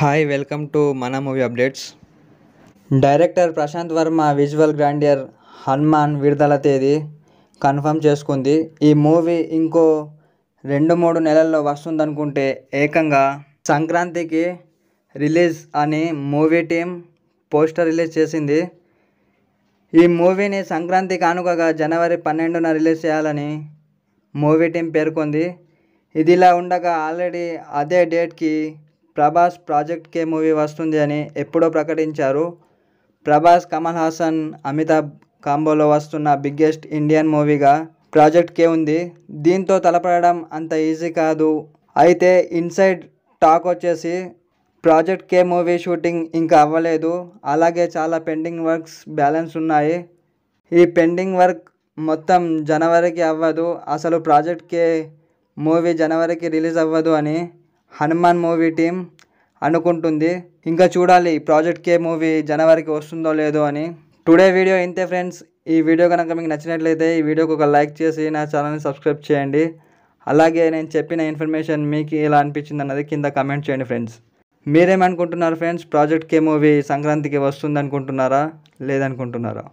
hi welcome to మన movie updates director Prashanth Varma visual grandeur Hanuman విడుదల తేదీ కన్ఫర్మ్ చేసుకుంది ఈ మూవీ ఇంకో రెండు మూడు నెలల్లో వస్తుందనుకుంటే ఏకంగా సంక్రాంతికి రిలీజ్ అని మూవీ టీం పోస్టర్ రిలీజ్ చేసింది ఈ మూవీని సంక్రాంతి కానుకగా జనవరి పన్నెండున రిలీజ్ చేయాలని మూవీ టీం పేర్కొంది ఇదిలా ఉండగా ఆల్రెడీ అదే డేట్కి ప్రభాస్ ప్రాజెక్ట్ కే మూవీ వస్తుంది అని ఎప్పుడో ప్రకటించారు ప్రభాస్ కమల్ హాసన్ అమితాబ్ కాంబోలో వస్తున్న బిగ్గెస్ట్ ఇండియన్ మూవీగా ప్రాజెక్ట్ కే ఉంది దీంతో తలపడడం అంత ఈజీ కాదు అయితే ఇన్సైడ్ టాక్ వచ్చేసి ప్రాజెక్ట్ కే మూవీ షూటింగ్ ఇంకా అవ్వలేదు అలాగే చాలా పెండింగ్ వర్క్స్ బ్యాలెన్స్ ఉన్నాయి ఈ పెండింగ్ వర్క్ మొత్తం జనవరికి అవ్వదు అసలు ప్రాజెక్ట్ కే మూవీ జనవరికి రిలీజ్ అవ్వదు అని హనుమాన్ మూవీ టీం అనుకుంటుంది ఇంకా చూడాలి ప్రాజెక్ట్ కే మూవీ జనవరికి వస్తుందో లేదో అని టుడే వీడియో ఇంతే ఫ్రెండ్స్ ఈ వీడియో కనుక మీకు నచ్చినట్లయితే ఈ వీడియోకి ఒక లైక్ చేసి నా ఛానల్ని సబ్స్క్రైబ్ చేయండి అలాగే నేను చెప్పిన ఇన్ఫర్మేషన్ మీకు ఎలా అనిపించింది అన్నది కింద కమెంట్ చేయండి ఫ్రెండ్స్ మీరేమనుకుంటున్నారు ఫ్రెండ్స్ ప్రాజెక్ట్ కే మూవీ సంక్రాంతికి వస్తుందనుకుంటున్నారా అనుకుంటున్నారా లేదనుకుంటున్నారా